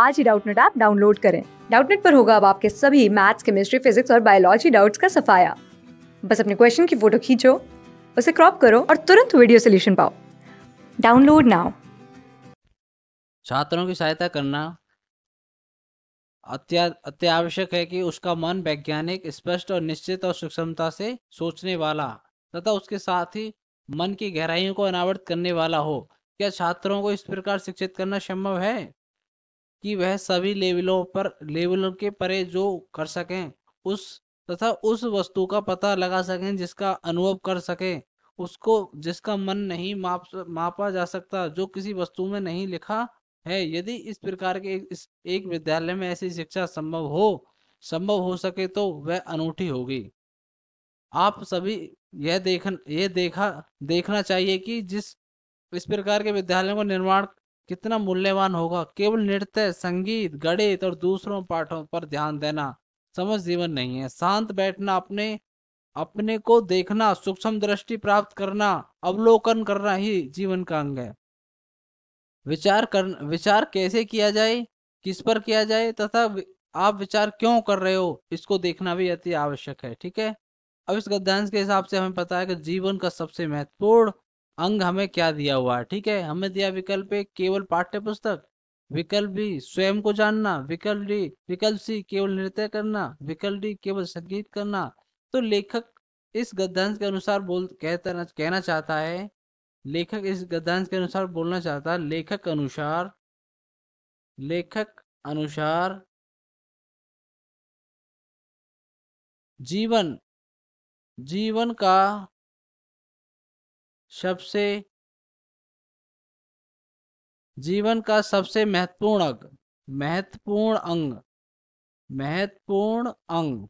आज ही Doubtnut app download करें डाउटनेट पर होगा अब आपके सभी मैथ्स केमिस्ट्री फिजिक्स और बायोलॉजी डाउट्स का सफाया बस अपने क्वेश्चन की फोटो खींचो उसे क्रॉप करो और तुरंत वीडियो सोल्यूशन पाओ डाउनलोड नाउ छात्रों की सहायता करना अत्यावश्यक है कि उसका मन वैज्ञानिक स्पष्ट और निश्चित और सूक्ष्मता से सोचने वाला तथा उसके साथ ही मन की गहराइयों को अनावृत करने वाला हो क्या छात्रों को इस प्रकार शिक्षित करना संभव है कि वह सभी लेवलों पर लेवलों के परे जो कर सकें उस तथा उस वस्तु का पता लगा सकें जिसका अनुभव कर सकें उसको जिसका मन नहीं माप मापा जा सकता जो किसी वस्तु में नहीं लिखा है यदि इस प्रकार के इस एक विद्यालय में ऐसी शिक्षा संभव हो संभव हो सके तो वह अनूठी होगी आप सभी यह देख यह देखा देखना चाहिए कि जिस इस प्रकार के विद्यालयों का निर्माण कितना मूल्यवान होगा केवल नृत्य संगीत गणित और दूसरों पाठों पर ध्यान देना समझ जीवन नहीं है शांत बैठना अपने अपने को देखना सूक्ष्म दृष्टि प्राप्त करना अवलोकन करना ही जीवन का अंग है विचार कर विचार कैसे किया जाए किस पर किया जाए तथा आप विचार क्यों कर रहे हो इसको देखना भी अति आवश्यक है ठीक है अब इस गद्यांश के हिसाब से हमें पता है कि जीवन का सबसे महत्वपूर्ण अंग हमें क्या दिया हुआ है ठीक है हमें दिया विकल्प ए केवल पाठ्य पुस्तक विकल्प बी स्वयं को जानना विकल्प डी विकल्प सी केवल नृत्य करना विकल्प डी केवल संगीत करना तो लेखक इस गद्यांश के अनुसार बोल कहता कहना चाहता है लेखक इस गद्यांश के अनुसार बोलना चाहता है लेखक अनुसार लेखक अनुसार जीवन जीवन का सबसे जीवन का सबसे महत्वपूर्ण अंग महत्वपूर्ण अंग महत्वपूर्ण अंग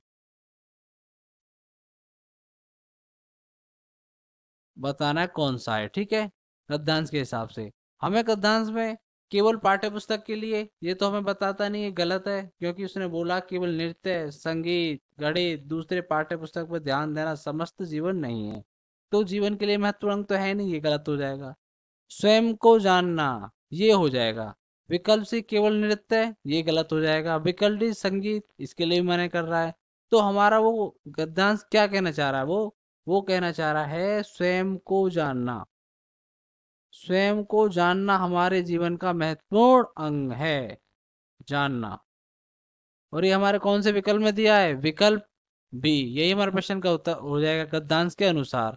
बताना कौन सा है ठीक है गद्यांश के हिसाब से हमें गद्यांश में केवल पाठ्य पुस्तक के लिए ये तो हमें बताता नहीं है गलत है क्योंकि उसने बोला केवल नृत्य संगीत गणित दूसरे पाठ्य पुस्तक पर ध्यान देना समस्त जीवन नहीं है तो जीवन के लिए महत्वपूर्ण तो है नहीं ये गलत हो जाएगा स्वयं को जानना ये हो जाएगा विकल्प से केवल नृत्य ये गलत हो जाएगा विकल्प संगीत इसके लिए मना कर रहा है तो हमारा वो गद्यांश क्या कहना चाह रहा है वो वो कहना चाह रहा है स्वयं को जानना स्वयं को जानना हमारे जीवन का महत्वपूर्ण अंग है जानना और ये हमारे कौन से विकल्प में दिया है विकल्प बी यही हमारे प्रश्न का उत्तर हो जाएगा गद्यांश के अनुसार